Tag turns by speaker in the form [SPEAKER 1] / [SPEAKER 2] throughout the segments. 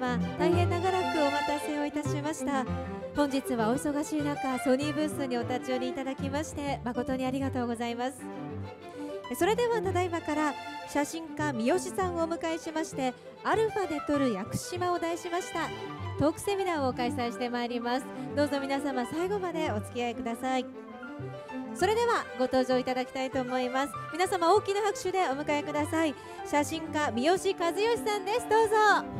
[SPEAKER 1] 様大変長らくお待たせをいたしました本日はお忙しい中ソニーブースにお立ち寄りいただきまして誠にありがとうございますそれではただいまから写真家三好さんをお迎えしましてアルファで撮る屋久島を題しましたトークセミナーを開催してまいりますどうぞ皆様最後までお付き合いくださいそれではご登場いただきたいと思います皆様大きな拍手でお迎えください写真家三好和義さんですどうぞ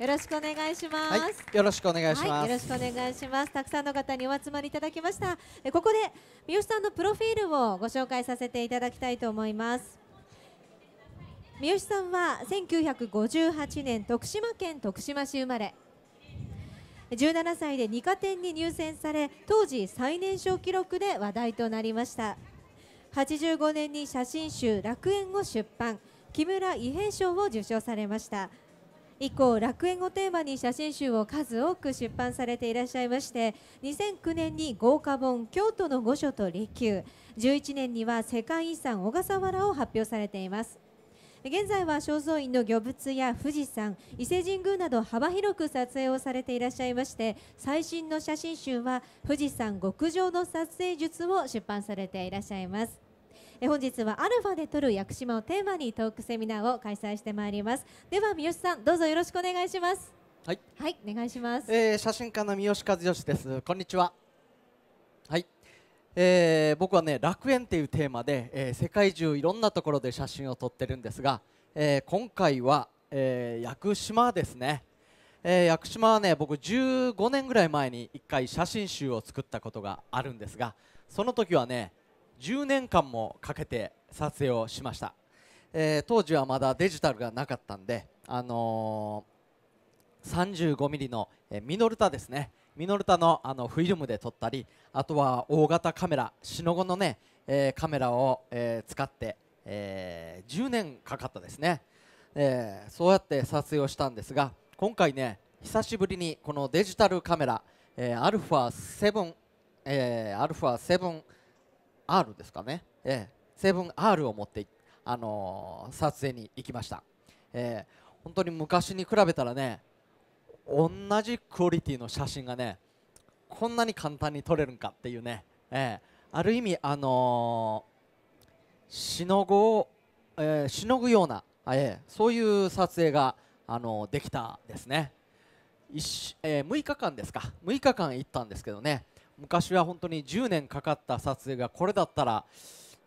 [SPEAKER 1] よろしくお願いします、はい、
[SPEAKER 2] よろしくお願いします、はい、よろしくお
[SPEAKER 1] 願いしますたくさんの方にお集まりいただきましたえここで三好さんのプロフィールをご紹介させていただきたいと思います三好さんは1958年徳島県徳島市生まれ17歳で2課点に入選され当時最年少記録で話題となりました85年に写真集「楽園」を出版木村伊兵衛賞を受賞されました以降楽園をテーマに写真集を数多く出版されていらっしゃいまして2009年に豪華本「京都の御所と離宮」11年には世界遺産小笠原を発表されています。現在は正蔵院の魚物や富士山伊勢神宮など幅広く撮影をされていらっしゃいまして最新の写真集は富士山極上の撮影術を出版されていらっしゃいますえ本日はアルファで撮る屋久島をテーマにトークセミナーを開催してまいりますでは三好さんどうぞよろしくお願いしま
[SPEAKER 2] すはい、はい、お願いします、えー、写真家の三好和義ですこんにちははい、えー、僕はね楽園っていうテーマで、えー、世界中いろんなところで写真を撮ってるんですが、えー、今回は、えー、屋久島ですねえー、屋久島はね僕15年ぐらい前に1回写真集を作ったことがあるんですがその時はね10年間もかけて撮影をしました、えー、当時はまだデジタルがなかったんで、あのー、35mm の、えミノルタですねミノルタのあのフィルムで撮ったりあとは大型カメラシノゴのね、えー、カメラを、え使って、え10年かかったですね、えそうやって撮影をしたんですが今回ね久しぶりにこのデジタルカメラ、えー、α7、えー、α7 R ですかね、えー、7R を持って、あのー、撮影に行きました、えー、本当に昔に比べたらね同じクオリティの写真がねこんなに簡単に撮れるんかっていうね、えー、ある意味、あのー、しのぐを、えー、しのぐような、えー、そういう撮影が、あのー、できたですね、えー、6日間ですか6日間行ったんですけどね昔は本当に10年かかった撮影がこれだったら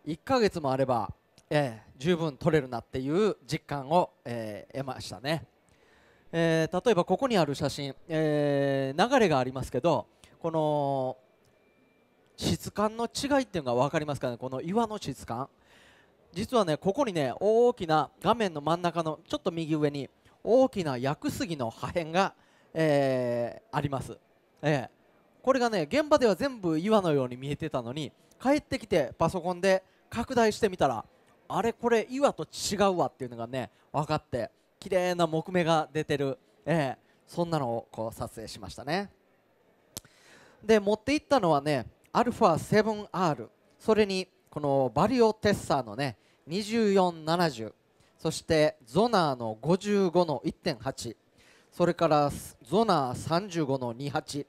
[SPEAKER 2] 1ヶ月もあれば、えー、十分撮れるなっていう実感を、えー、得ましたね、えー、例えばここにある写真、え流れがありますけどこの質感の違いっていうのが分かりますかねこの岩の質感実はねここにね大きな画面の真ん中のちょっと右上に大きな屋久杉の破片が、えあります、えー、これがね現場では全部岩のように見えてたのに帰ってきてパソコンで拡大してみたらあれこれ岩と違うわっていうのがね分かって綺麗な木目が出てる、えー、そんなのをこう撮影しましたねで持っていったのはね α7R それにこのバリオテッサーのね2470そしてゾナーの55の1.8それからゾナー35の28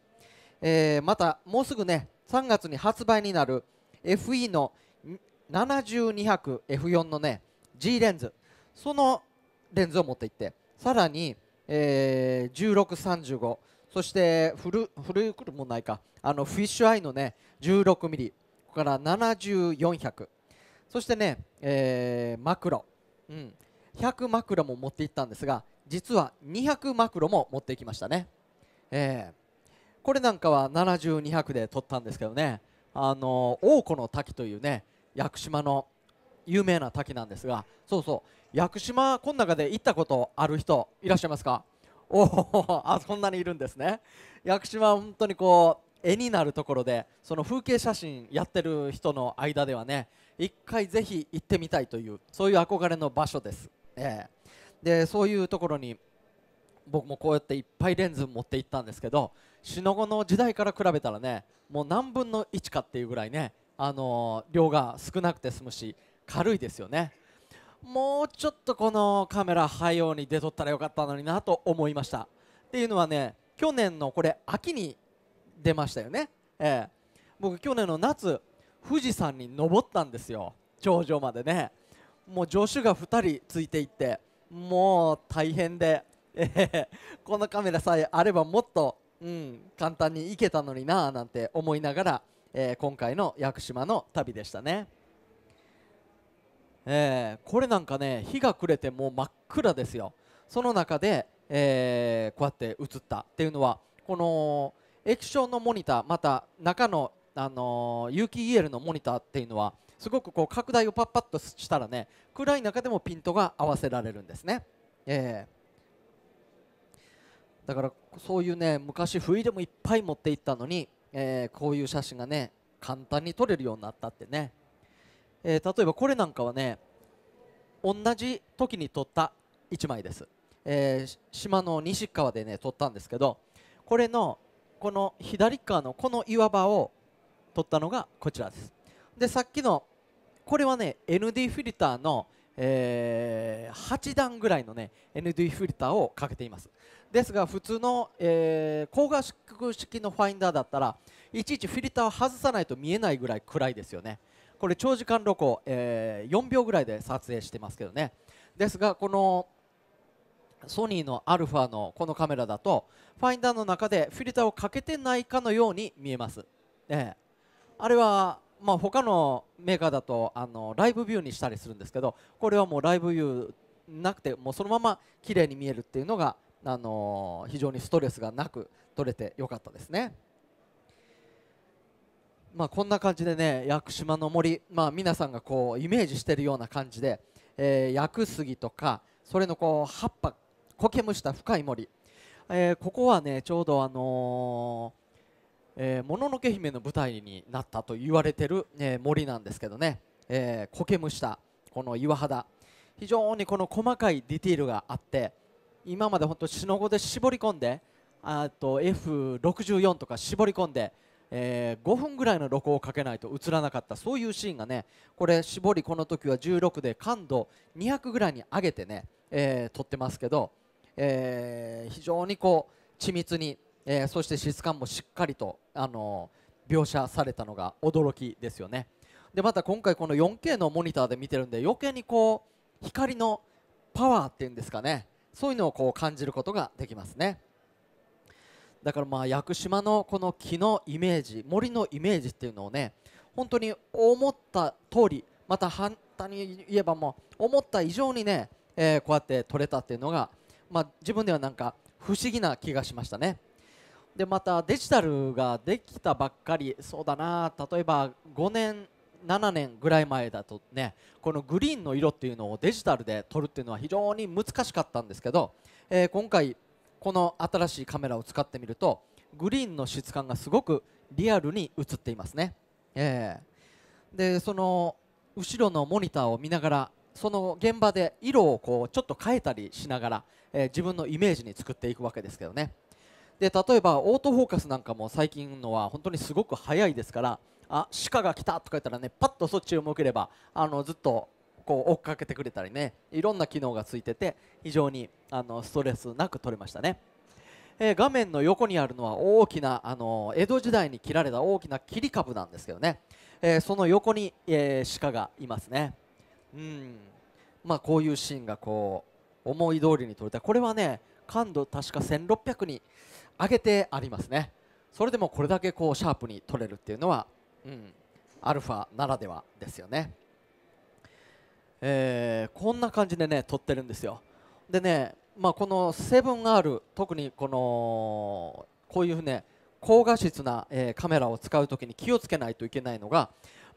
[SPEAKER 2] えー、またもうすぐね3月に発売になる FE の 7200F4 のね G レンズそのレンズを持っていってさらに、えー、1635そして古い車もないかあのフィッシュアイのね 16mm ここから7400そしてね、えー、マクロ、うん、100マクロも持っていったんですが実は200マクロも持っていきましたね、えー、これなんかは70200で撮ったんですけどねあの王子の滝というね屋久島の有名な滝なんですがそうそう屋久島この中で行ったことある人いらっしゃいますかおお あそんなにいるんですね屋久島は本当にこう絵になるところでその風景写真やってる人の間ではね一回ぜひ行ってみたいというそういう憧れの場所です、えー、でそういうところに僕もこうやっていっぱいレンズ持って行ったんですけど死のごの時代から比べたらねもう何分の1かっていうぐらいね、あの量が少なくて済むし軽いですよねもうちょっとこのカメラ早用に出とったらよかったのになと思いましたっていうのはね去年のこれ秋に出ましたよね、えー、僕去年の夏富士山に登ったんですよ頂上までねもう助手が2人ついていってもう大変で、えー、このカメラさえあればもっとうん、簡単に行けたのにななんて思いながら、えー、今回の屋久島の旅でしたね、えー、これなんかね日が暮れてもう真っ暗ですよその中で、えー、こうやって映ったっていうのはこの液晶のモニターまた中の、あの有機 EL のモニターっていうのはすごくこう拡大をパッパッとしたらね暗い中でもピントが合わせられるんですね、えー、だからそういうね昔不意でもいっぱい持っていったのに、えー、こういう写真がね簡単に撮れるようになったってね、えー、例えばこれなんかはね同じ時に撮った1枚です、えー、島の西側でね撮ったんですけどこれのこの左側のこの岩場を撮ったのがこちらですでさっきのこれはね ND フィルターのえー、8段ぐらいの、ね、ND フィルターをかけていますですが普通の、えー、画質式のファインダーだったらいちいちフィルターを外さないと見えないぐらい暗いですよねこれ長時間録音、えー、4秒ぐらいで撮影してますけどねですがこのソニーの α のこのカメラだとファインダーの中でフィルターをかけてないかのように見えます、えあれはまあ、他のメーカーだとあのライブビューにしたりするんですけどこれはもうライブビューなくてもうそのまま綺麗に見えるっていうのが、あの非常にストレスがなく取れてよかったですね。まあ、こんな感じでね屋久島の森、まあ、皆さんがこうイメージしているような感じで、えー、屋久杉とかそれのこう葉っぱ苔むした深い森、えー、ここはねちょうど、あのーえー、もののけ姫の舞台になったと言われてる、えー、森なんですけどね、えー、苔むしたこの岩肌非常にこの細かいディティールがあって今まで本当しのごで絞り込んであと F64 とか絞り込んで、えー、5分ぐらいの録音をかけないと映らなかったそういうシーンがねこれ絞りこの時は16で感度200ぐらいに上げてね、えー、撮ってますけど、えー、非常にこう緻密にえー、そして質感もしっかりと、あのー、描写されたのが驚きですよねでまた今回この 4K のモニターで見てるんで余計にこう光のパワーっていうんですかねそういうのをこう感じることができますねだからまあ屋久島のこの木のイメージ森のイメージっていうのをね本当に思った通りまた反対に言えばもう思った以上にね、えー、こうやって撮れたっていうのが、まあ、自分ではなんか不思議な気がしましたねでまたデジタルができたばっかりそうだな例えば5年7年ぐらい前だとねこのグリーンの色っていうのをデジタルで撮るっていうのは非常に難しかったんですけど、えー、今回この新しいカメラを使ってみるとグリーンの質感がすごくリアルに映っていますね、えー、でその後ろのモニターを見ながらその現場で色をこうちょっと変えたりしながら、えー、自分のイメージに作っていくわけですけどねで例えばオートフォーカスなんかも最近のは本当にすごく速いですからあ鹿が来たとか言ったらねパッとそっちを向ければあのずっとこう追っかけてくれたりねいろんな機能がついてて非常にあのストレスなく撮れましたね、えー、画面の横にあるのは大きなあの江戸時代に切られた大きな切り株なんですけどね、えー、その横に、えー、鹿がいますねうんまあこういうシーンがこう思い通りに撮れたこれはね感度確か1600に上げてありますねそれでもこれだけこうシャープに取れるっていうのは、うん、アルファならではですよね、えー、こんな感じでね取ってるんですよでね、まあ、この 7R 特にこのこういうね高画質な、えー、カメラを使う時に気をつけないといけないのが、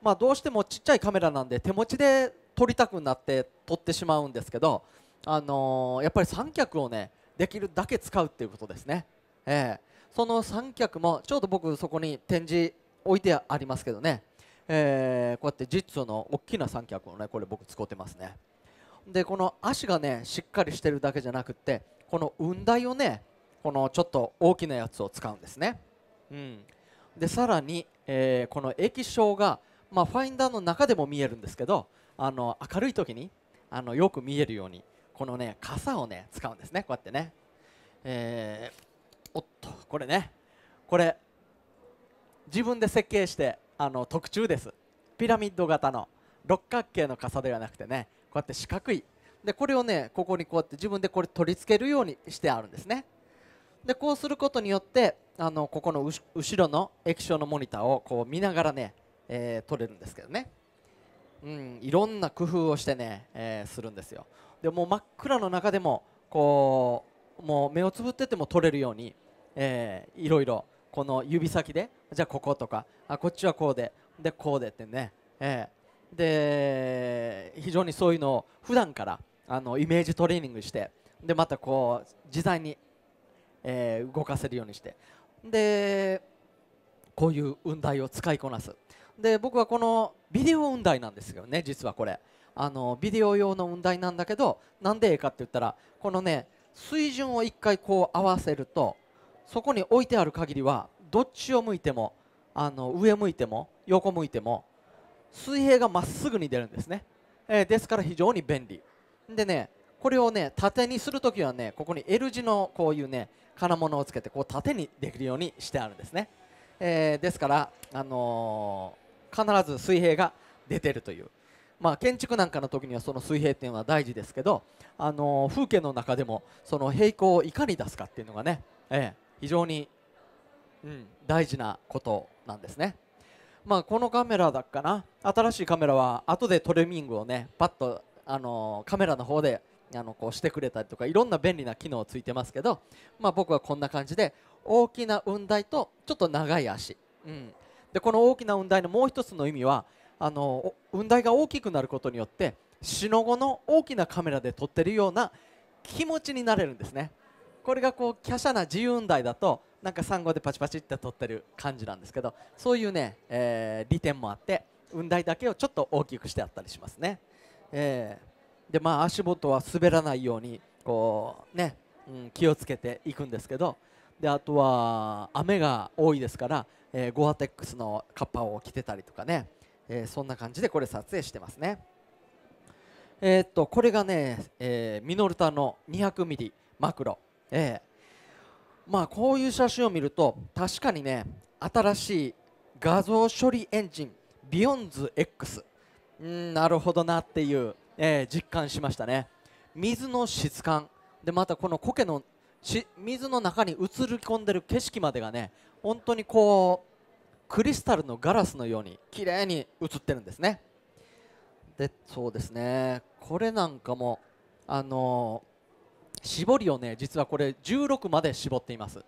[SPEAKER 2] まあ、どうしてもちっちゃいカメラなんで手持ちで撮りたくなって撮ってしまうんですけど、あのー、やっぱり三脚をねできるだけ使うっていうことですね。えー、その三脚もちょうど僕そこに展示置いてありますけどね、えー、こうやってジッツの大きな三脚をねこれ僕使ってますねでこの足がねしっかりしてるだけじゃなくってこの雲台をねこのちょっと大きなやつを使うんですね、うん、でさらに、えー、この液晶が、まあ、ファインダーの中でも見えるんですけどあの明るい時にあのよく見えるようにこのね傘をね使うんですねこうやってね、えーとこれねこれ自分で設計してあの特注ですピラミッド型の六角形の傘ではなくてねこうやって四角いでこれをねここにこうやって自分でこれ取り付けるようにしてあるんですねでこうすることによってあのここの後ろの液晶のモニターをこう見ながらね、えー、撮れるんですけどねうんいろんな工夫をしてね、えー、するんですよでもう真っ暗の中でもこうもう目をつぶってても撮れるようにえー、いろいろこの指先でじゃあこことかあこっちはこうででこうでってね、えー、で非常にそういうのを普段からあのイメージトレーニングしてでまたこう自在に、えー、動かせるようにしてでこういう雲台を使いこなすで僕はこのビデオ雲台なんですよね実はこれあのビデオ用の雲台なんだけどなんでええかって言ったらこのね水準を1回こう合わせるとそこに置いてある限りはどっちを向いてもあの上向いても横向いても水平がまっすぐに出るんですね、えー、ですから非常に便利でねこれをね縦にするときはねここに L 字のこういうね金物をつけてこう縦にできるようにしてあるんですね、えー、ですから、あのー、必ず水平が出てるという、まあ、建築なんかの時にはその水平っていうのは大事ですけど、あのー、風景の中でもその平行をいかに出すかっていうのがね、えー、非常に、うん、大事なことなんですね。まあ、このカメラだっかな新しいカメラは後でトレーミングをねパッと、あのカメラの方であのこうしてくれたりとかいろんな便利な機能ついてますけど、まあ、僕はこんな感じで大きな雲台とちょっと長い足、うん、でこの大きな雲台のもう一つの意味はあの雲台が大きくなることによってシのゴの大きなカメラで撮ってるような気持ちになれるんですねこれがこう華奢な自由雲台だとなんかサンゴでパチパチって取ってる感じなんですけどそういうね、えー、利点もあって雲台だけをちょっと大きくしてあったりしますね、えー、でまあ足元は滑らないようにこうね、うん、気をつけていくんですけどであとは雨が多いですから、えー、ゴアテックスのカッパを着てたりとかね、えー、そんな感じでこれ撮影してますねえー、っとこれがね、えミノルタの 200mm マクロええまあこういう写真を見ると確かにね新しい画像処理エンジンビヨンズ X うんなるほどなっていう、えー、実感しましたね水の質感でまたこの苔のし水の中に映り込んでる景色までがね本当にこうクリスタルのガラスのように綺麗に映ってるんですねでそうですねこれなんかもあの絞りをね実はこれ16まで絞っています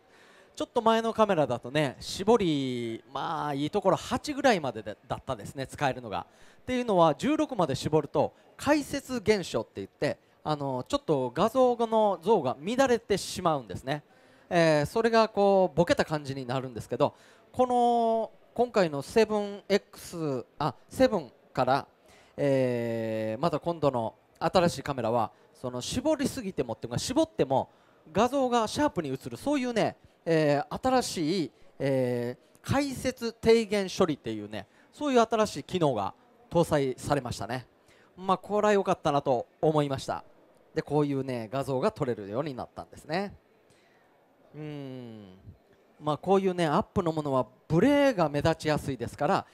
[SPEAKER 2] ちょっと前のカメラだとね絞りまあいいところ8ぐらいまでだったですね使えるのがっていうのは16まで絞ると解説現象って言ってあのちょっと画像の像が乱れてしまうんですね、えー、それがこうボケた感じになるんですけどこの今回の 7X あ7から、えー、また今度の新しいカメラはその絞りすぎてもっていうか絞っても画像がシャープに映るそういうね、えー、新しい、えー、解説低減処理っていうねそういう新しい機能が搭載されましたねまあこれは良かったなと思いましたでこういうね画像が撮れるようになったんですねうんまあこういうねアップのものはブレが目立ちやすいですから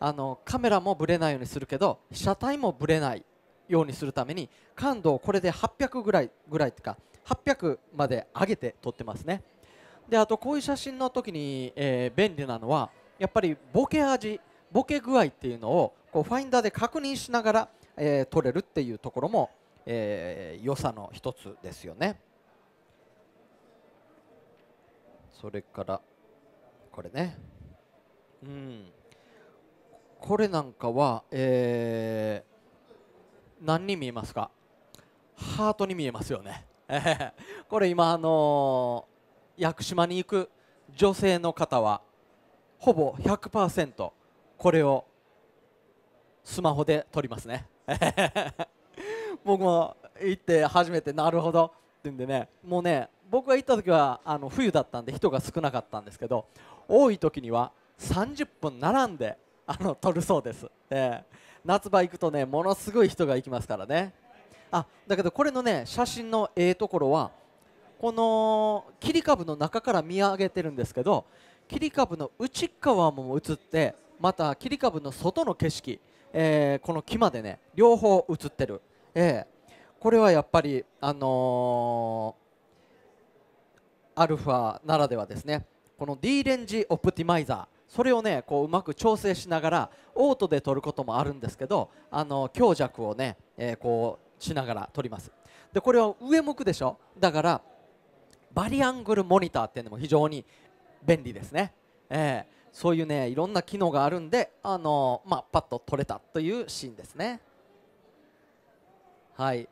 [SPEAKER 2] あのカメラもブレないようにするけど被写体もブレないようにするために感度をこれで800ぐらいぐらいとか800まで上げて撮ってますねであとこういう写真の時に、えー、便利なのはやっぱりボケ味ボケ具合っていうのをこうファインダーで確認しながら、えー、撮れるっていうところも、えー、良さの一つですよねそれからこれねうんこれなんかは、え何に見えますかハートに見えますよね これ今あの屋久島に行く女性の方はほぼ100%これをスマホで撮りますね 僕も行って初めてなるほどって言うんでねもうね僕が行った時はあの冬だったんで人が少なかったんですけど多い時には30分並んであの撮るそうです、えー、夏場行くとねものすごい人が行きますからねあだけどこれのね写真のええところはこの切り株の中から見上げてるんですけど切り株の内側も映ってまた切り株の外の景色、えー、この木までね両方映ってる、えー、これはやっぱりあのー、アルファならではですねこの D レンジオプティマイザーそれをねこううまく調整しながらオートで撮ることもあるんですけどあの強弱をね、えー、こうしながら撮りますでこれは上向くでしょだからバリアングルモニターっていうのも非常に便利ですね、えー、そういうねいろんな機能があるんであのー、まあ、パッと取れたというシーンですねはい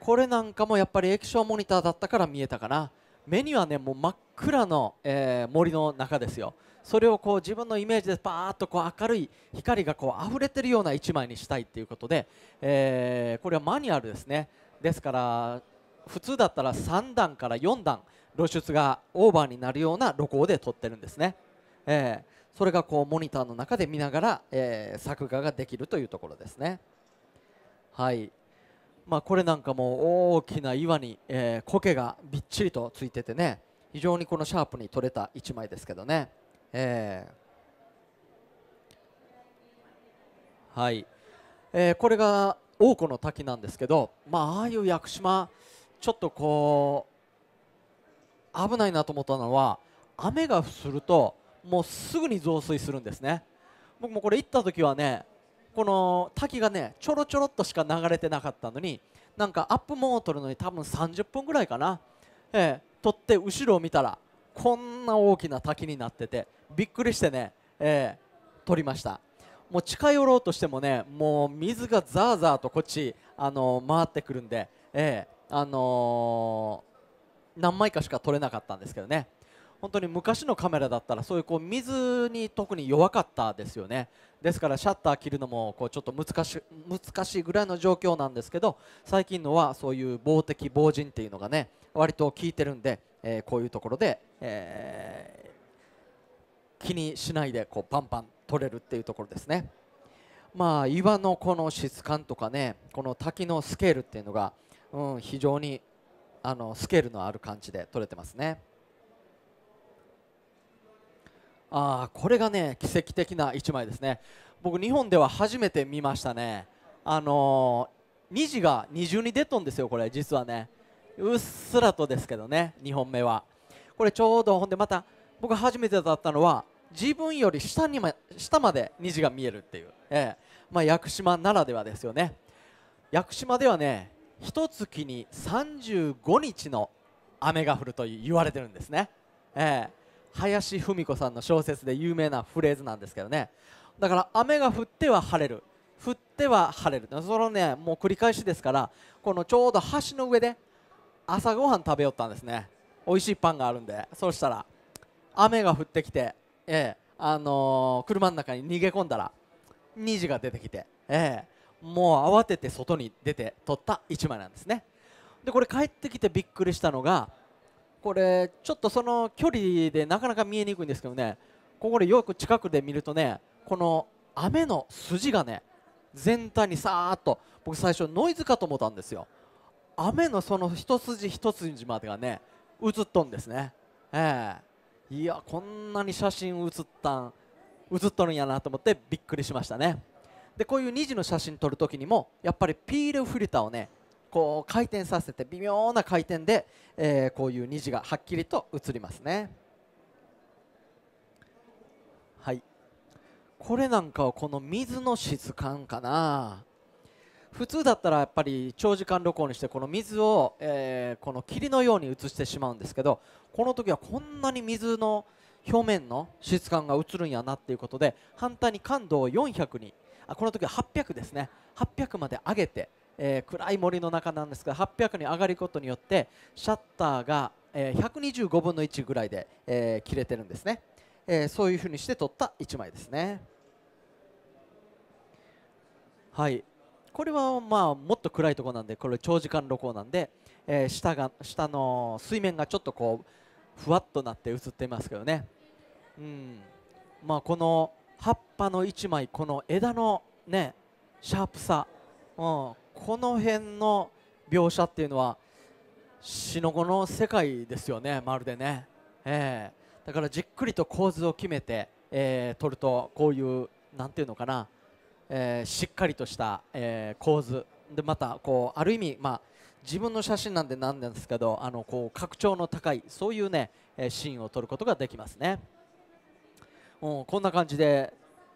[SPEAKER 2] これなんかもやっぱり液晶モニターだったから見えたかな目にはねもう真っ暗の、えー、森の中ですよそれをこう自分のイメージでバーッとこう明るい光がこう溢れてるような1枚にしたいということで、えー、これはマニュアルですねですから普通だったら3段から4段露出がオーバーになるような露光で撮ってるんですね、えー、それがこうモニターの中で見ながら、えー、作画ができるというところですねはいまあ、これなんかも大きな岩に、えー、苔がびっちりとついててね非常にこのシャープに撮れた1枚ですけどねえー、はい、えー、これが王子の滝なんですけど、まあ、ああいう屋久島ちょっとこう危ないなと思ったのは雨が降るともうすぐに増水するんですね僕もこれ行った時はねこの滝がねちょろちょろっとしか流れてなかったのになんかアップもを取るのに多分30分ぐらいかな、えー、取って後ろを見たらこんな大きな滝になっててびっくりしてね、えー、撮りましたもう近寄ろうとしてもねもう水がザーザーとこっち、あのー、回ってくるんで、えー、あのー、何枚かしか撮れなかったんですけどね本当に昔のカメラだったらそういうこう水に特に弱かったですよねですからシャッター切るのもこうちょっと難し難しいぐらいの状況なんですけど最近のはそういう防滴防塵っていうのがね割と効いてるんで、えー、こういうところでえー、気にしないでこうパンパン取れるっていうところですね。まあ、岩のこの質感とかねこの滝のスケールっていうのが、うん、非常にあのスケールのある感じで取れてますね。あこれがね奇跡的な1枚ですね僕日本では初めて見ましたねあのー、虹が二重に出とんですよこれ実はねうっすらとですけどね2本目はこれちょうどほんでまた僕初めてだったのは自分より下にま下まで虹が見えるっていう、えまあ、屋久島ならではですよね屋久島ではね一月に35日の雨が降ると言われてるんですね、え林芙美子さんの小説で有名なフレーズなんですけどねだから雨が降っては晴れる降っては晴れるそのねもう繰り返しですからこのちょうど橋の上で朝ごはん食べよったんですね美味しいパンがあるんでそうしたら雨が降ってきて、ええあのー、車の中に逃げ込んだら虹が出てきて、ええ、もう慌てて外に出て撮った1枚なんですねでこれ帰ってきてびっくりしたのがこれちょっとその距離でなかなか見えにくいんですけどねここでよく近くで見るとねこの雨の筋がね全体にさーっと僕最初ノイズかと思ったんですよ雨のその一筋一筋までがね写っとんですね、えー、いやこんなに写真写ったん写っとるんやなと思ってびっくりしましたねでこういう2次の写真撮るときにもやっぱりピールフィルターをねこう回転させて微妙な回転で、えー、こういう次がはっきりと映りますねはいこれなんかはこの水の質感かな普通だったらやっぱり長時間旅行にしてこの水を、えー、この霧のように映してしまうんですけどこの時はこんなに水の表面の質感が映るんやなっていうことで反対に感度を400にあこの時は800ですね800まで上げて、えー、暗い森の中なんですが800に上がることによってシャッターが、えー、125分の1ぐらいで、えー、切れてるんですね、えそういうふうにして撮った1枚ですねはいこれはまあもっと暗いところなんでこれ長時間露光なんで、えー、下が下の水面がちょっとこうふわっとなって映ってますけどね、うんまあ、この葉っぱの1枚この枝の、ね、シャープさ、うん、この辺の描写っていうのはシノゴの世界ですよねまるでね、えー、だからじっくりと構図を決めて、えー、撮るとこういう何ていうのかなえー、しっかりとした、えー、構図でまたこうある意味、まあ、自分の写真なんでなんですけどあのこう拡張の高いそういうね、えー、シーンを撮ることができますね、うん、こんな感じで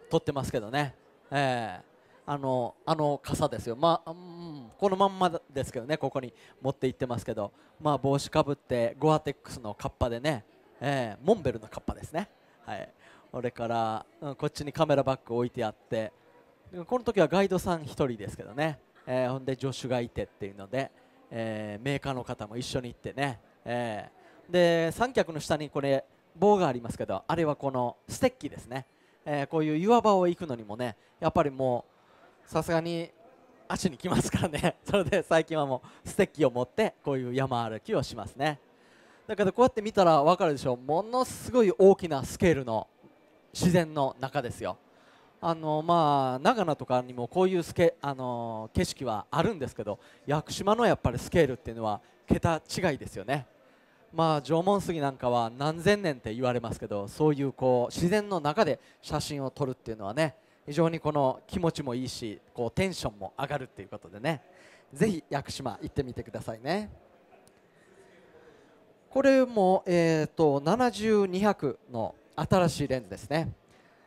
[SPEAKER 2] 撮ってますけどね、えー、あのあの傘ですよ、まあうん、このまんまですけどねここに持って行ってますけど、まあ、帽子かぶってゴアテックスのカッパでね、えー、モンベルのカッパですね、はい、それから、うん、こっちにカメラバッグ置いてあってこの時はガイドさん1人ですけどね、えー、ほんで助手がいてっていうので、えー、メーカーの方も一緒に行ってね、えー、で三脚の下にこれ棒がありますけどあれはこのステッキですね、えこういう岩場を行くのにもねやっぱりもうさすがに足にきますからね それで最近はもうステッキを持ってこういう山歩きをしますねだけどこうやって見たら分かるでしょものすごい大きなスケールの自然の中ですよあのまあ、長野とかにもこういうスケ、あの景色はあるんですけど屋久島のやっぱりスケールっていうのは桁違いですよね、まあ、縄文杉なんかは何千年って言われますけどそういうこう自然の中で写真を撮るっていうのはね非常にこの気持ちもいいしこうテンションも上がるっていうことでねぜひ屋久島行ってみてくださいねこれも、えーと、と7200の新しいレンズですね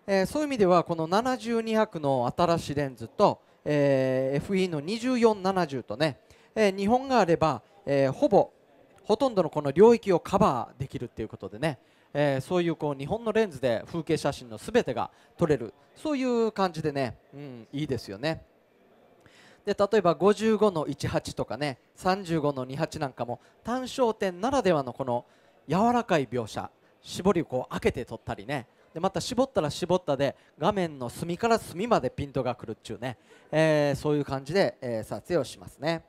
[SPEAKER 2] えー、そういう意味ではこの72 0の新しいレンズと、えー、FE の2470とね、えー、日本があれば、えー、ほぼほとんどのこの領域をカバーできるっていうことでね、えー、そういうこう日本のレンズで風景写真のすべてが撮れるそういう感じでね、うん、いいですよねで例えば55の18とかね35の28なんかも単焦点ならではのこの柔らかい描写絞りをこう開けて撮ったりねでまた絞ったら絞ったで画面の隅から隅までピントがくるっちゅうね、えー、そういう感じで、え撮影をしますね、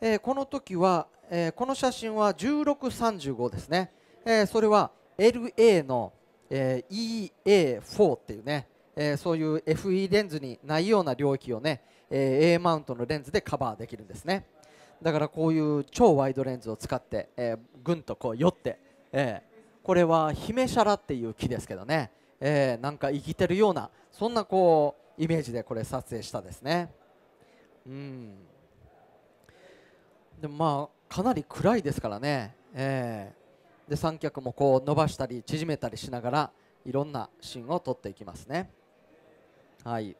[SPEAKER 2] えこの時は、えこの写真は1635ですね、えそれは LA の、え EA4 っていうね、えそういう FE レンズにないような領域をね、え A マウントのレンズでカバーできるんですねだからこういう超ワイドレンズを使って、えー、ぐんとこう寄って、えー、これはヒメシャラっていう木ですけどね、えー、なんか生きてるようなそんなこうイメージでこれ撮影したですねうんでもまあかなり暗いですからね、えー、で三脚もこう伸ばしたり縮めたりしながらいろんなシーンを撮っていきますねはい、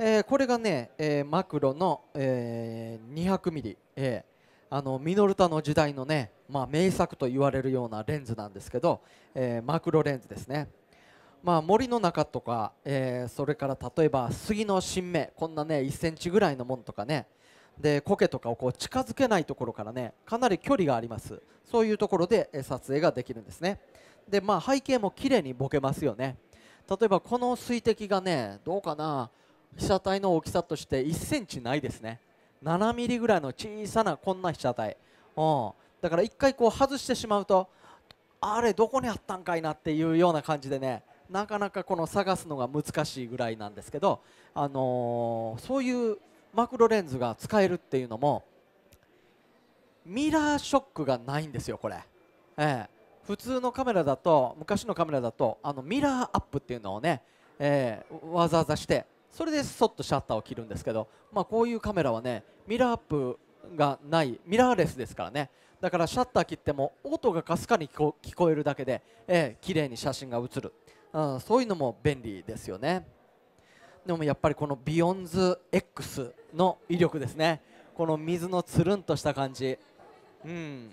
[SPEAKER 2] えー、これがね、えー、マクロの、えー、200ミリ、えー、あのミノルタの時代のねまあ、名作と言われるようなレンズなんですけど、えー、マクロレンズですね、まあ、森の中とか、えー、それから例えば杉の新芽こんなね1センチぐらいのものとかねで苔とかをこう近づけないところからねかなり距離がありますそういうところで撮影ができるんですねでまあ背景も綺麗にボケますよね例えばこの水滴がねどうかな被写体の大きさとして1センチないですね7ミリぐらいの小さなこんな被写体、うん、だから1回こう外してしまうとあれどこにあったんかいなっていうような感じでねなかなかこの探すのが難しいぐらいなんですけど、あのー、そういうマクロレンズが使えるっていうのもミラーショックがないんですよこれ、えー、普通のカメラだと昔のカメラだとあのミラーアップっていうのをね、えー、わざわざしてそれでそっとシャッターを切るんですけど、まあ、こういうカメラはねミラーアップがないミラーレスですからねだからシャッター切っても音がかすかに聞こえるだけで、えー、綺麗に写真が写る、うん、そういうのも便利ですよねでもやっぱりこのビヨンズ X の威力ですねこの水のつるんとした感じうん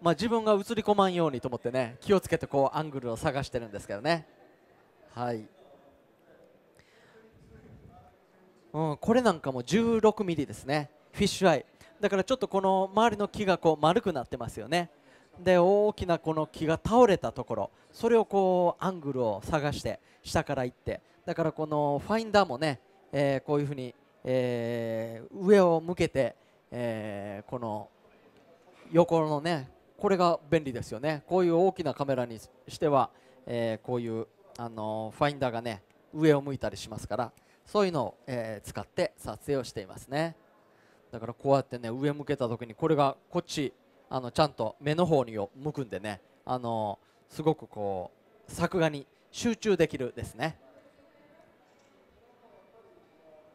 [SPEAKER 2] まあ、自分が映り込まんようにと思ってね気をつけてこうアングルを探してるんですけどねはい、うん、これなんかも1 6ミリですねフィッシュアイだからちょっとこの周りの木がこう丸くなってますよねで大きなこの木が倒れたところそれをこうアングルを探して下から行ってだからこのファインダーもね、えー、こういうふうに、えー、上を向けて、えー、この横のねこれが便利ですよねこういう大きなカメラにしては、えこういうあのファインダーがね上を向いたりしますからそういうのを、え使って撮影をしていますね。だからこうやってね上向けた時にこれがこっちあのちゃんと目の方に向くんでねあのすごくこう作画に集中できるですね。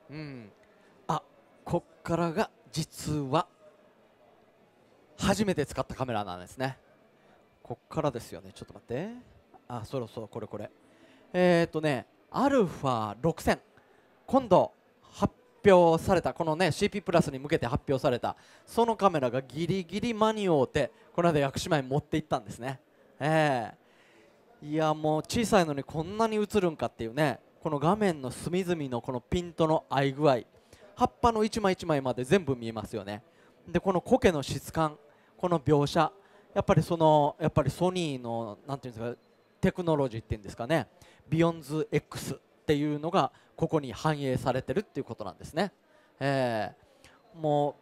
[SPEAKER 2] うん、あこっからが実は初めて使ったカメラなんですね。こっからですよねちょっと待ってあそろそろこれこれえっ、とね α6000 今度表されたこのね CP プラスに向けて発表されたそのカメラがギリギリ間に合うてこの間屋久島に持って行ったんですねええー、いやもう小さいのにこんなに映るんかっていうねこの画面の隅々のこのピントの合い具合葉っぱの一枚一枚まで全部見えますよねでこの苔の質感この描写やっぱりそのやっぱりソニーのなていうんですかテクノロジーっていうんですかねビヨンズ X っていうのがここに反映されてるっていうことなんですね、えー、もう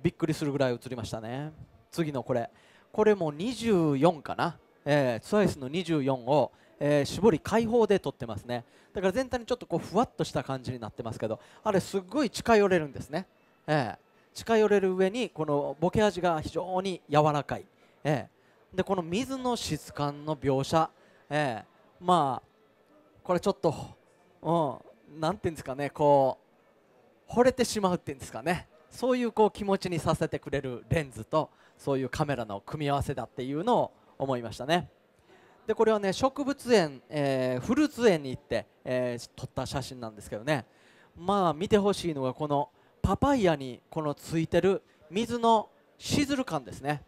[SPEAKER 2] びっくりするぐらい映りましたね次のこれこれも24かな、えー、TWICE の24を、えー、絞り開放で撮ってますねだから全体にちょっとこうふわっとした感じになってますけどあれすっごい近寄れるんですね、えー、近寄れる上にこのボケ味が非常に柔らかい、えー、でこの水の質感の描写、えー、まあこれちょっと、うん、何て言うんですかねこう惚れてしまうっていうんですかねそういうこう気持ちにさせてくれるレンズとそういうカメラの組み合わせだっていうのを思いましたねでこれはね植物園、えー、フルーツ園に行って、えー、撮った写真なんですけどねまあ見てほしいのがこのパパイヤにこのついてる水のしずる感ですね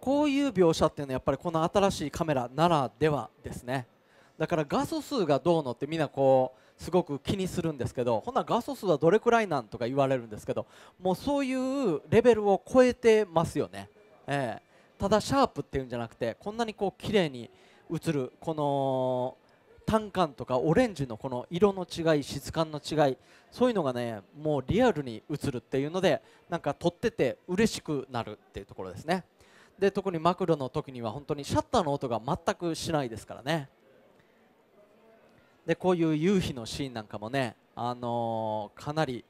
[SPEAKER 2] こういう描写っていうのはやっぱりこの新しいカメラならではですねだから画素数がどうのってみんなこうすごく気にするんですけどほな画素数はどれくらいなんとか言われるんですけどもうそういうレベルを超えてますよね、えー、ただシャープっていうんじゃなくてこんなにこう綺麗に映るこの単感とかオレンジのこの色の違い質感の違いそういうのがねもうリアルに映るっていうのでなんか撮ってて嬉しくなるっていうところですねで特にマクロの時には本当にシャッターの音が全くしないですからねでこういう夕日のシーンなんかもね、あのー、かなり、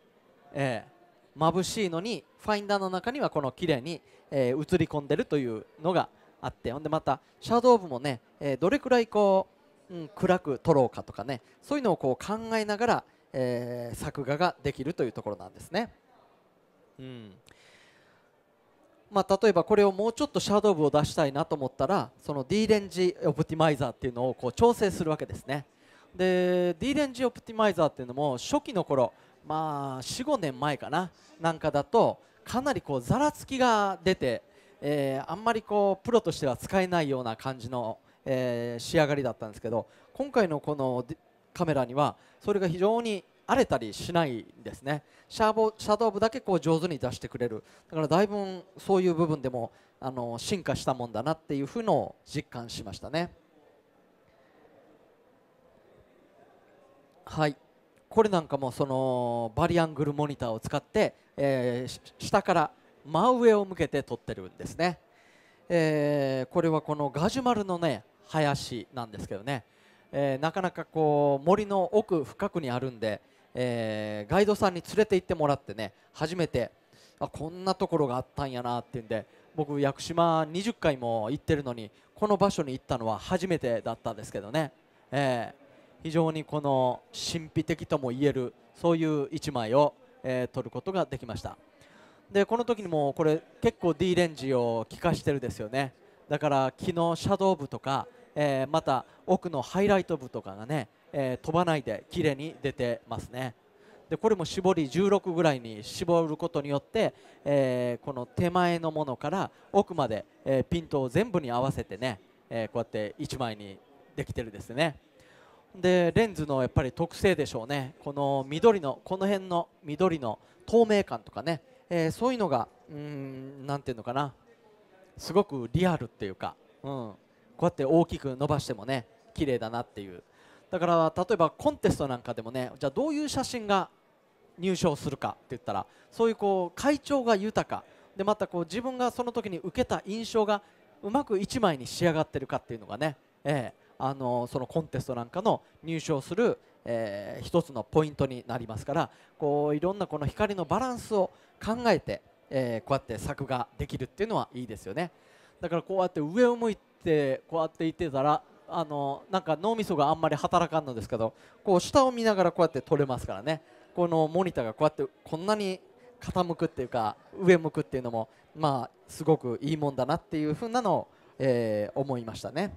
[SPEAKER 2] えー、眩しいのにファインダーの中にはこの綺麗に、えー、映り込んでるというのがあってほんでまたシャドウ部もね、えどれくらいこう、うん、暗く撮ろうかとかねそういうのをこう考えながら、え作画ができるというところなんですね。うんまあ、例えばこれをもうちょっとシャドウ部を出したいなと思ったらその D レンジオプティマイザーっていうのをこう調整するわけですね。で D レンジオプティマイザーっていうのも初期の頃まあ45年前かななんかだとかなりこうざらつきが出て、えー、あんまりこうプロとしては使えないような感じの、えー、仕上がりだったんですけど今回のこのカメラにはそれが非常に荒れたりしないですねシャーボシャドー部だけこう上手に出してくれるだからだいぶそういう部分でもあの進化したもんだなっていうふうのを実感しましたね。はいこれなんかもそのバリアングルモニターを使って、えー、下から真上を向けて撮ってるんですね、えー、これはこのガジュマルのね林なんですけどね、えー、なかなかこう森の奥深くにあるんで、えー、ガイドさんに連れて行ってもらってね初めてあこんなところがあったんやなっていうんで僕屋久島20回も行ってるのにこの場所に行ったのは初めてだったんですけどね、えー非常にこの神秘的ともいえるそういう1枚を、えー、撮ることができましたでこの時にもこれ結構 D レンジを効かしてるですよねだから木のシャドウ部とか、えー、また奥のハイライト部とかがね、えー、飛ばないで綺麗に出てますねでこれも絞り16ぐらいに絞ることによって、えー、この手前のものから奥まで、えピントを全部に合わせてね、えこうやって1枚にできてるですね。でレンズのやっぱり特性でしょうねこの緑のこの辺の緑の透明感とかね、えー、そういうのがうんなていうのかなすごくリアルっていうか、うん、こうやって大きく伸ばしてもね綺麗だなっていうだから例えばコンテストなんかでもねじゃあどういう写真が入賞するかって言ったらそういうこう会長が豊かでまたこう自分がその時に受けた印象がうまく1枚に仕上がってるかっていうのがね、ええーあのそのコンテストなんかの入賞する、えー、一つのポイントになりますからこういろんなこの光のバランスを考えて、えー、こうやって作画できるっていうのはいいですよねだからこうやって上を向いてこうやっていってたらあのなんか脳みそがあんまり働かんのですけどこう下を見ながらこうやって撮れますからねこのモニターがこうやってこんなに傾くっていうか上向くっていうのもまあすごくいいもんだなっていうふうなのを、えー、思いましたね。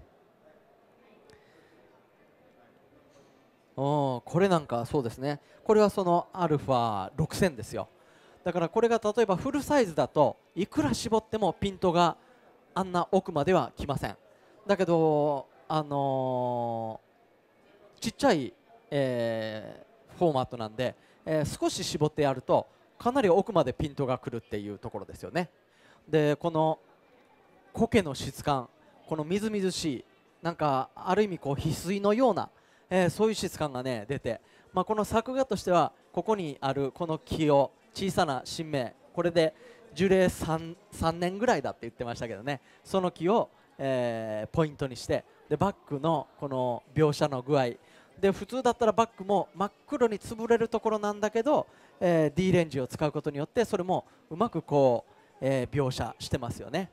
[SPEAKER 2] これなんかそうですねこれはその α6000 ですよだからこれが例えばフルサイズだといくら絞ってもピントがあんな奥までは来ませんだけどあのー、ちっちゃい、えー、フォーマットなんで、えー、少し絞ってやるとかなり奥までピントがくるっていうところですよねでこの苔の質感このみずみずしいなんかある意味こう翡翠のようなえー、そういう質感が、ね、出て、まあ、この作画としてはここにあるこの木を小さな新芽これで樹齢 3, 3年ぐらいだって言ってましたけどねその木を、えー、ポイントにしてでバックのこの描写の具合で普通だったらバックも真っ黒に潰れるところなんだけど、えー、D レンジを使うことによってそれもうまくこう、えー、描写してますよね。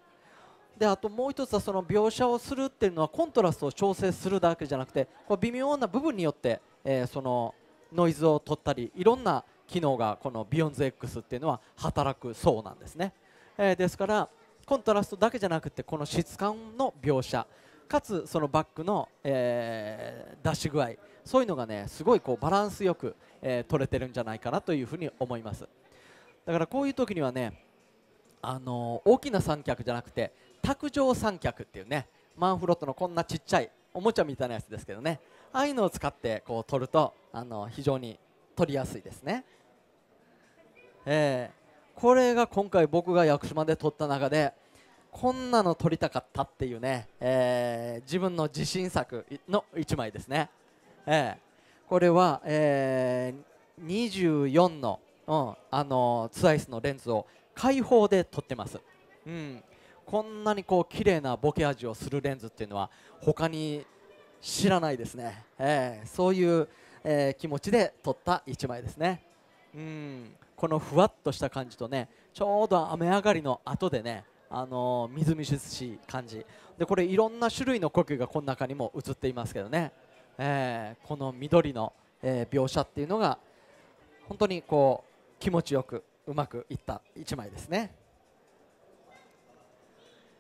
[SPEAKER 2] であともう一つはその描写をするっていうのはコントラストを調整するだけじゃなくてこ微妙な部分によって、えー、そのノイズを取ったりいろんな機能がこの b e y o n d x っていうのは働くそうなんですね、えー、ですからコントラストだけじゃなくてこの質感の描写かつそのバックの、えー、出し具合そういうのがねすごいこうバランスよく、えー、取れてるんじゃないかなというふうに思いますだからこういう時にはねあの大きな三脚じゃなくて卓上三脚っていうねマンフロットのこんなちっちゃいおもちゃみたいなやつですけどねああいうのを使ってこう取るとあの非常に取りやすいですね、えー、これが今回僕が屋久島で取った中でこんなの撮りたかったっていうね、えー、自分の自信作の1枚ですね、えー、これは、えー、24の、うんあのツアイスのレンズを開放で撮ってます、うん、こんなにこう綺麗なボケ味をするレンズっていうのは他に知らないですね、えー、そういう、えー、気持ちで撮った1枚ですねうんこのふわっとした感じとねちょうど雨上がりの後でねあのー、みずみずしい感じでこれいろんな種類の呼吸がこの中にも映っていますけどね、えー、この緑の、えー、描写っていうのが本当にこう気持ちよくうまくいった1枚ですね。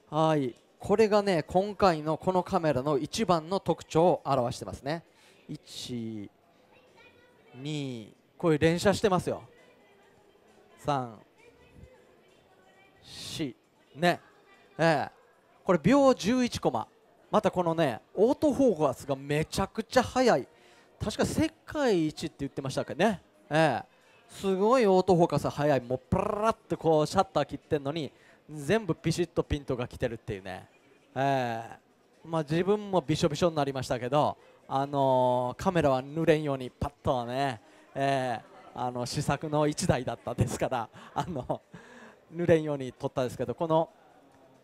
[SPEAKER 2] はいこれがね今回のこのカメラの一番の特徴を表してますね12こういう連射してますよ34ねええこれ秒11コマまたこのねオートフォーカスがめちゃくちゃ速い確か世界一って言ってましたっけねえすごいオートフォーカス速いもうプラッてこうシャッター切ってんのに全部ピシッとピントが来てるっていうね、えーまあ、自分もびしょびしょになりましたけど、あのー、カメラは濡れんようにパッとね、えー、あの試作の1台だったですから、あの濡れんように撮ったんですけどこの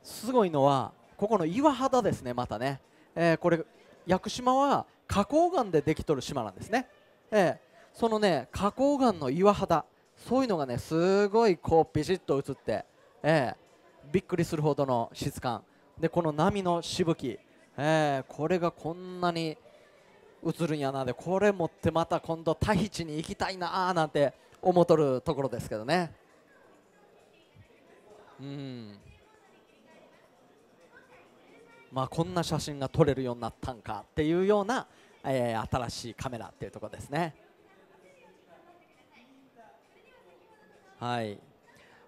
[SPEAKER 2] すごいのはここの岩肌ですねまたね、えー、これ屋久島は花崗岩でできとる島なんですね、えー、そのね花崗岩の岩肌そういうのがねすごいこうビシッと映って、えびっくりするほどの質感でこの波のしぶき、えー、これがこんなに映るんやなでこれ持ってまた今度タヒチに行きたいなーなんて思うとるところですけどねうんまあこんな写真が撮れるようになったんかっていうような、えー、新しいカメラっていうところですねはい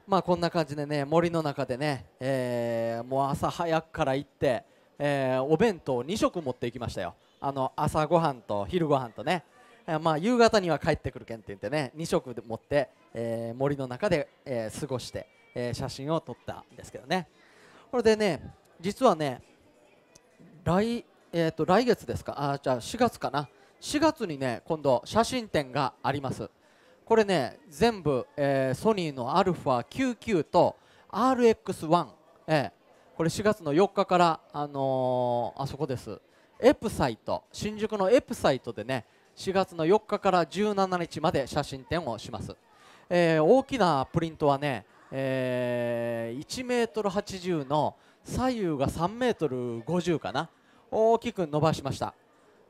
[SPEAKER 2] まあ、こんな感じでね森の中でね、えー、もう朝早くから行って、えー、お弁当2食持っていきましたよあの朝ごはんと昼ごはんとね、えー、まあ、夕方には帰ってくるけんって言ってね2食で持って、え森の中で、え過ごして、え写真を撮ったんですけどねこれでね実はね来,、えー、と来月ですかあじゃあ4月かな4月にね今度写真展がありますこれね全部、えー、ソニーの α99 と RX1、えー、これ4月の4日から、あのー、あそこですエプサイト新宿のエプサイトでね4月の4日から17日まで写真展をします、えー、大きなプリントはね、えー、1ル8 0の左右が3ル5 0かな大きく伸ばしました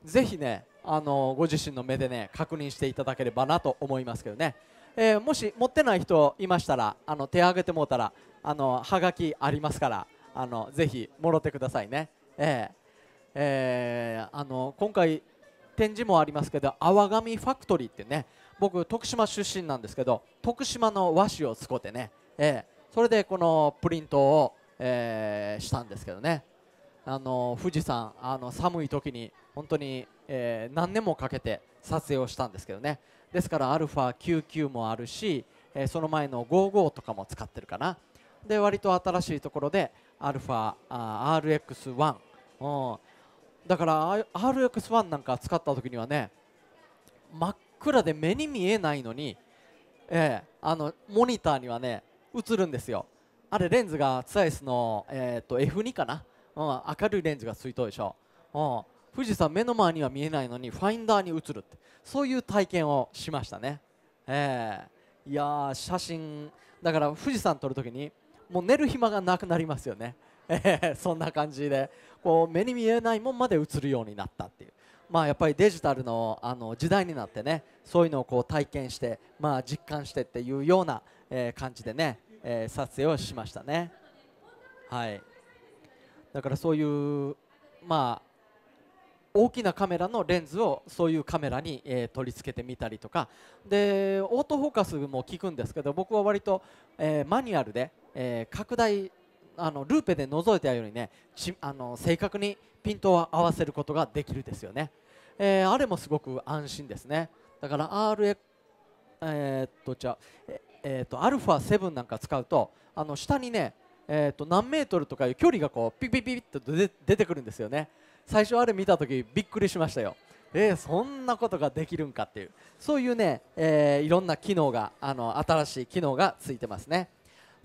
[SPEAKER 2] ぜひねあのご自身の目でね確認していただければなと思いますけどね、えー、もし持ってない人いましたらあの手挙げてもうたらあのはがきありますからあのぜひもろてくださいね、えーえー、あの今回展示もありますけど泡紙ファクトリーってね僕徳島出身なんですけど徳島の和紙を使ってね、えー、それでこのプリントを、えー、したんですけどねあの富士山あの寒い時に本当に、えー、何年もかけて撮影をしたんですけどねですからァ9 9もあるし、えー、その前の55とかも使ってるかなで割と新しいところでアルファ r x 1うん、だから RX1 なんか使った時にはね真っ暗で目に見えないのに、えー、あのモニターにはね映るんですよあれレンズがツアイスの、えーと、と F2 かなうん、明るいレンズがついとるでしょ、うん、富士山目の前には見えないのにファインダーに映るってそういう体験をしましたね、えー、いや写真だから富士山撮るときにもう寝る暇がなくなりますよね、えー、そんな感じでこう目に見えないもんまで映るようになったっていうまあやっぱりデジタルのあの時代になってねそういうのをこう体験してまあ実感してっていうような、えー、感じでね、えー、撮影をしましたねはい。だからそういうまあ大きなカメラのレンズをそういうカメラに、え取り付けてみたりとかでオートフォーカスも効くんですけど僕は割と、えマニュアルで、え拡大あのルーペで覗いたようにねちあの正確にピントを合わせることができるですよね、えー、あれもすごく安心ですねだから RX えー、っとじゃあえー、っと α7 なんか使うとあの下にねえー、と何メートルとかいう距離がこうピピピピッと出てくるんですよね最初あれ見た時びっくりしましたよえー、そんなことができるんかっていうそういうね、えー、いろんな機能があの新しい機能がついてますね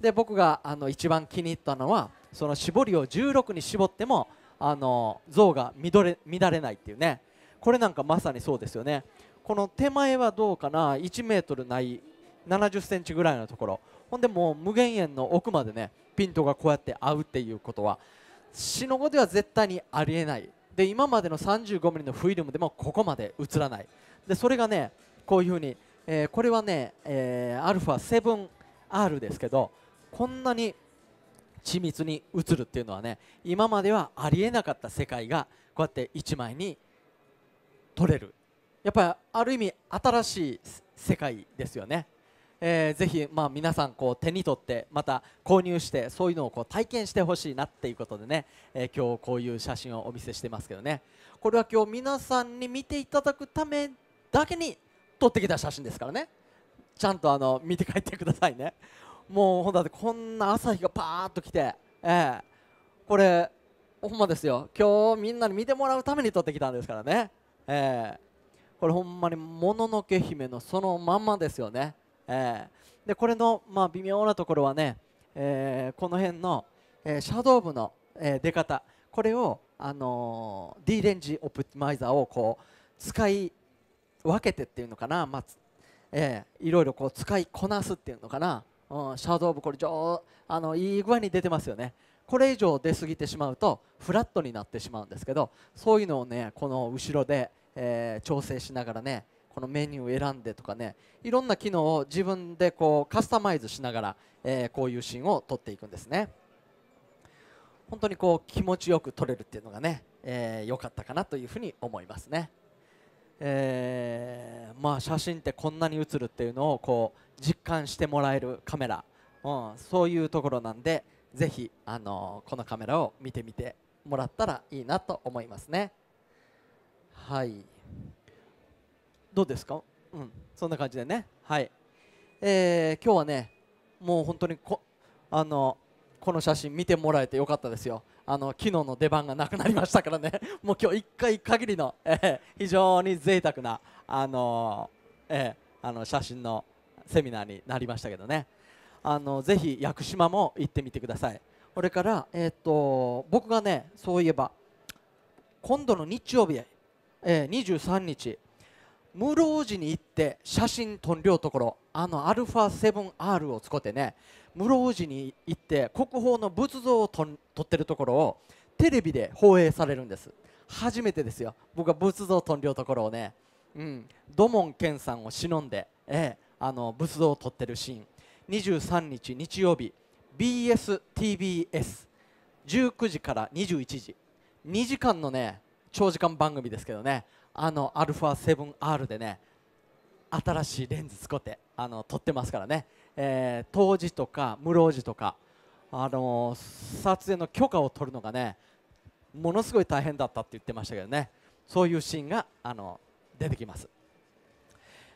[SPEAKER 2] で僕があの一番気に入ったのはその絞りを16に絞ってもあの像が乱れ乱れないっていうねこれなんかまさにそうですよねこの手前はどうかな1ルない7 0センチぐらいのところほんでもう無限円の奥までねピントがこうやって合うっていうことは死の後では絶対にありえないで今までの 35mm のフィルムでもここまで映らないでそれがねこういうふうに、えー、これはね、えー、α7R ですけどこんなに緻密に映るっていうのはね今まではありえなかった世界がこうやって1枚に撮れるやっぱりある意味新しい世界ですよね。えー、ぜひ、まあ、皆さんこう手に取ってまた購入してそういうのをこう体験してほしいなっていうことでね、えー、今日こういう写真をお見せしてますけどねこれは今日皆さんに見ていただくためだけに撮ってきた写真ですからねちゃんとあの見て帰ってくださいねもうほんだってこんな朝日がパーッと来て、えー、これほんまですよ今日みんなに見てもらうために撮ってきたんですからね、えー、これほんまに「もののけ姫」のそのまんまですよねえー、でこれの、まあ、微妙なところはね、えー、この辺の、えー、シャドウ部の、え出方これを、あの D レンジオプティマイザーをこう使い分けてっていうのかな、まあえー、いろいろこう使いこなすっていうのかな、うん、シャドウ部これ上あのいい具合に出てますよねこれ以上出過ぎてしまうとフラットになってしまうんですけどそういうのをねこの後ろで、えー、調整しながらねこのメニューを選んでとかねいろんな機能を自分でこうカスタマイズしながら、えこういうシーンを撮っていくんですね本当にこう気持ちよく撮れるっていうのがね良、えー、かったかなというふうに思いますね、えー、まあ、写真ってこんなに写るっていうのをこう実感してもらえるカメラ、うん、そういうところなんでぜひ、あのー、このカメラを見てみてもらったらいいなと思いますね。はいどうですかうんそんな感じでねはいえー、今日はねもう本当にこあのこの写真見てもらえてよかったですよあの昨日の出番がなくなりましたからね もう今日1回限りの、えー、非常に贅沢なあのえー、あの写真のセミナーになりましたけどねあのぜひ屋久島も行ってみてくださいこれから、えーと、と僕がねそういえば今度の日曜日、えー、23日室王寺に行って写真撮りょうところあのァ7 r を使ってね室王寺に行って国宝の仏像を撮ってるところをテレビで放映されるんです初めてですよ僕は仏像を撮りょうところをね、うん、土門健さんを忍んで、えあの仏像を撮ってるシーン23日日曜日 BSTBS19 時から21時2時間のね長時間番組ですけどねあの α7R でね新しいレンズ使ってあの撮ってますからね、えー、当時とか室時とか、あのー、撮影の許可を取るのがねものすごい大変だったって言ってましたけどねそういうシーンが、あの出てきます、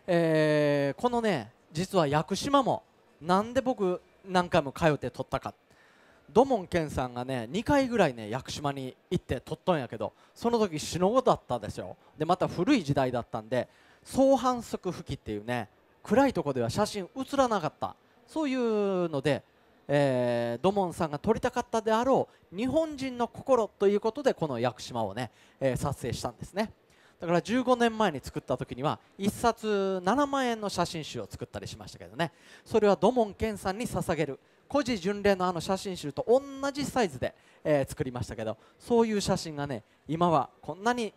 [SPEAKER 2] えー、このね実は屋久島もなんで僕何回も通って撮ったか土門健さんがね2回ぐらいね屋久島に行って撮ったんやけどその時死の子だったですよでまた古い時代だったんで総反則付きっていうね暗いとこでは写真写らなかったそういうので、えー、土門さんが撮りたかったであろう日本人の心ということでこの屋久島をね、えー、撮影したんですねだから15年前に作った時には1冊7万円の写真集を作ったりしましたけどねそれは土門健さんに捧げる「古事巡礼のあの写真集と同じサイズで、えー、作りましたけどそういう写真がね今はこんなに、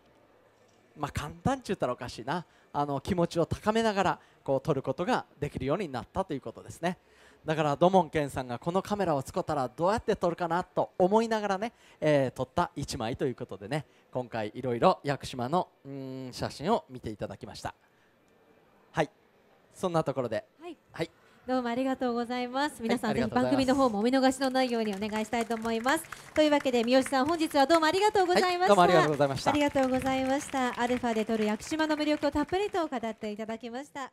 [SPEAKER 2] まあ、簡単って言ったらおかしいなあの気持ちを高めながらこう撮ることができるようになったということですねだから土門健さんがこのカメラを使ったらどうやって撮るかなと思いながらね、えー、撮った1枚ということでね今回いろいろ屋久島のうん写真を見ていただきましたはいそんなところではい、はい
[SPEAKER 1] どうもありがとうございます皆さん、ぜひ番組の方もお見逃しのないようにお願いしたいと思いますというわけで三好さん本日はどうもありがとうございました、はい、ありがとうございましたありがとうございましたアルファで撮る屋久島の魅力をたっぷりと語っていただきました